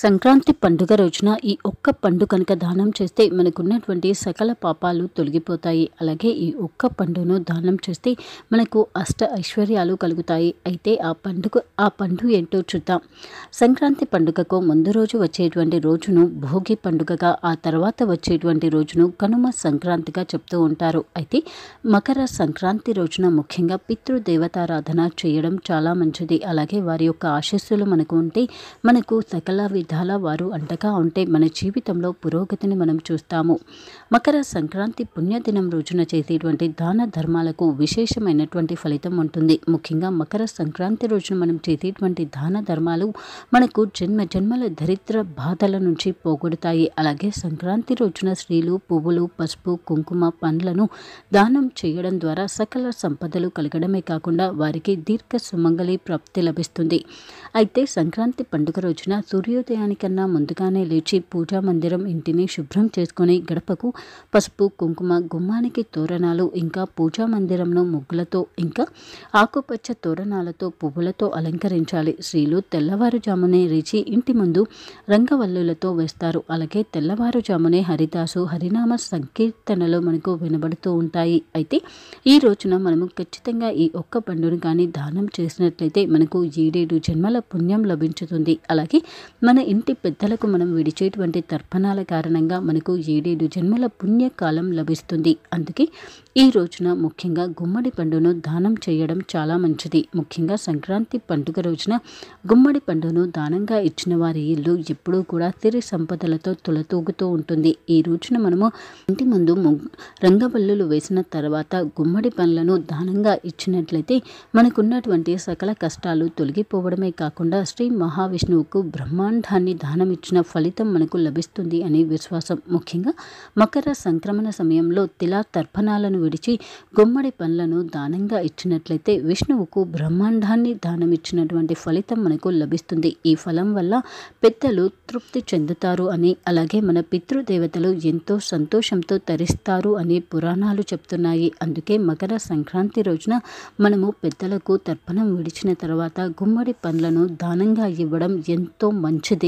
సంక్రాంతి పండుగ రోజున ఈ ఒక్క పండు కనుక దానం చేస్తే మనకున్నటువంటి సకల పాపాలు తొలగిపోతాయి అలాగే ఈ ఒక్క పండును దానం చేస్తే మనకు అష్ట ఐశ్వర్యాలు కలుగుతాయి అయితే ఆ పండుగ ఆ పండు ఏంటో చూద్దాం సంక్రాంతి పండుగకు ముందు రోజు వచ్చేటువంటి రోజును భోగి పండుగగా ఆ తర్వాత వచ్చేటువంటి రోజును కనుమ సంక్రాంతిగా చెప్తూ ఉంటారు అయితే మకర సంక్రాంతి రోజున ముఖ్యంగా పితృదేవతారాధన చేయడం చాలా మంచిది అలాగే వారి యొక్క ఆశస్సులు మనకు ఉంటే మనకు సకల విధాల వారు అండగా ఉంటే మన జీవితంలో పురోగతిని మనం చూస్తాము మకర సంక్రాంతి పుణ్యదినం రోజున చేసేటువంటి దాన ధర్మాలకు విశేషమైనటువంటి ఫలితం ఉంటుంది ముఖ్యంగా మకర సంక్రాంతి రోజున మనం చేసేటువంటి దాన ధర్మాలు మనకు జన్మ జన్మల దరిద్ర బాధల నుంచి పోగొడతాయి అలాగే సంక్రాంతి రోజున స్త్రీలు పువ్వులు పసుపు కుంకుమ పండ్లను దానం చేయడం ద్వారా సకల సంపదలు కలగడమే కాకుండా వారికి దీర్ఘ సుమంగళి ప్రాప్తి లభిస్తుంది అయితే సంక్రాంతి పండుగ రోజున సూర్యోదయం ఉదయానికన్నా ముందుగానే లేచి పూజా మందిరం ఇంటిని శుభ్రం చేసుకుని గడపకు పసుపు కుంకుమ గుమ్మానికి తోరణాలు ఇంకా పూజా మందిరంలో ముగ్గులతో ఇంకా ఆకుపచ్చ తోరణాలతో పువ్వులతో అలంకరించాలి స్త్రీలు తెల్లవారుజామునే రేచి ఇంటి ముందు రంగవల్లులతో వేస్తారు అలాగే తెల్లవారుజామునే హరిదాసు హరినామ సంకీర్తనలు మనకు వినబడుతూ ఉంటాయి అయితే ఈ రోజున మనము ఖచ్చితంగా ఈ ఒక్క పండును కానీ దానం చేసినట్లయితే మనకు ఏడేడు జన్మల పుణ్యం లభించుతుంది అలాగే మన ఇంటి పెద్దలకు మనం విడిచేటువంటి తర్పణాల కారణంగా మనకు ఏడేడు జన్మల పుణ్యకాలం లభిస్తుంది అందుకే ఈ రోజున ముఖ్యంగా గుమ్మడి పండును దానం చేయడం చాలా మంచిది ముఖ్యంగా సంక్రాంతి పండుగ రోజున గుమ్మడి పండును దానంగా ఇచ్చిన వారి ఇల్లు ఎప్పుడూ కూడా తిరి సంపదలతో తులతూగుతూ ఉంటుంది ఈ రోజున మనము ఇంటి ముందు రంగవల్లులు వేసిన తర్వాత గుమ్మడి పండ్లను దానంగా ఇచ్చినట్లయితే మనకున్నటువంటి సకల కష్టాలు తొలగిపోవడమే కాకుండా శ్రీ మహావిష్ణువుకు బ్రహ్మాండ దేహాన్ని దానం ఇచ్చిన ఫలితం మనకు లభిస్తుంది అనే విశ్వాసం ముఖ్యంగా మకర సంక్రమణ సమయంలో తిలా తర్పణాలను విడిచి గుమ్మడి పండ్లను దానంగా ఇచ్చినట్లయితే విష్ణువుకు బ్రహ్మాండాన్ని దానం ఇచ్చినటువంటి ఫలితం మనకు లభిస్తుంది ఈ ఫలం వల్ల పెద్దలు తృప్తి చెందుతారు అని అలాగే మన పితృదేవతలు ఎంతో సంతోషంతో తరిస్తారు అని పురాణాలు చెప్తున్నాయి అందుకే మకర సంక్రాంతి రోజున మనము పెద్దలకు తర్పణం విడిచిన తర్వాత గుమ్మడి పండ్లను దానంగా ఇవ్వడం ఎంతో మంచిది